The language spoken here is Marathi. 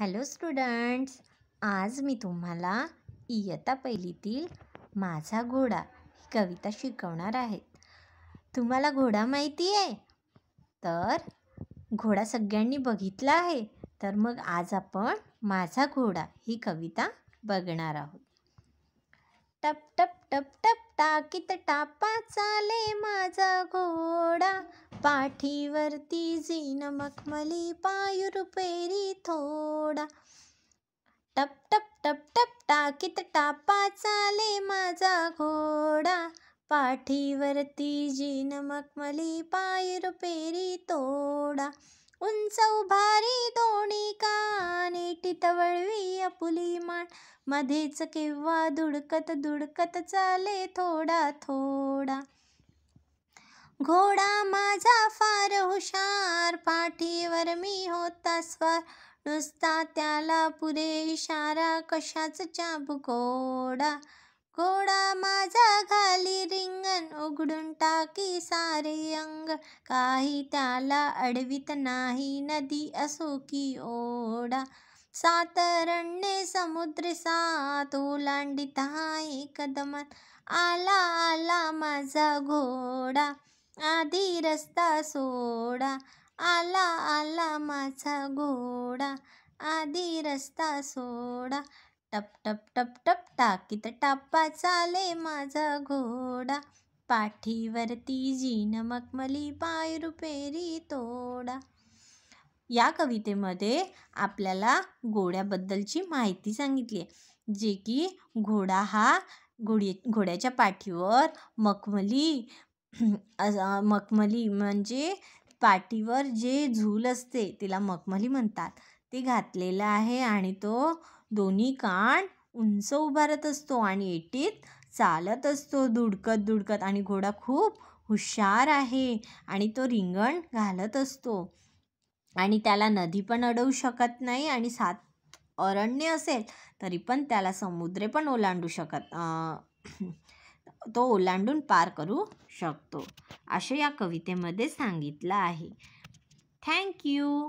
हॅलो स्टुडंट्स आज मी तुम्हाला इयत्ता पहिलीतील माझा घोडा ही कविता शिकवणार आहे तुम्हाला घोडा माहिती आहे तर घोडा सगळ्यांनी बघितला आहे तर मग आज आपण माझा घोडा ही कविता बघणार आहोत टप टप टप टप टाकीत टापा चाले माझा घोडा पाठीवरती जी नमकमली पायुर पेरी थोडा टप टप टप टप टाकीत टापा चाले माझा घोडा पाठीवरती जीन मखमली पायुर पेरी तोडा उंच उभारी दोणी का वळवी अपुली मान मध्येच केव्हा दुडकत दुडकत चाले थोडा थोडा घोडा माझा फार हुशार पाठीवर मी होता स्वार नुसता त्याला पुरे इशारा कशाच चाब घोडा घोडा माझा घाली रिंगण उघडून टाकी सारे अंग काही त्याला अडवित नाही नदी असो की ओढा सातरण्ये समुद्र सात ओलांडित हा एक आला आला माझा घोडा आधी रस्ता सोडा आला आला माझा घोडा आधी रस्ता सोडा टप टप टप टप टाकीत टापा चाले माझा घोडा पाठीवरती जीन मखमली पाय रुपेरी तोडा या कवितेमध्ये आपल्याला घोड्याबद्दलची माहिती सांगितली आहे जे की घोडा हा घोडी घोड्याच्या पाठीवर मखमली मखमली म्हणजे पाठीवर जे झूल असते तिला मखमली म्हणतात ते घातलेलं आहे आणि तो दोन्ही कान उंच उभारत असतो आणि एटीत चालत असतो दुडकत दुडकत आणि घोडा खूप हुशार आहे आणि तो रिंगण घालत असतो आणि त्याला नदी पण अडवू शकत नाही आणि सात अरण्य असेल तरी पण त्याला समुद्रे पण ओलांडू शकत तो ओलांडून पार करू शकतो असे या कवितेमध्ये सांगितलं आहे थँक्यू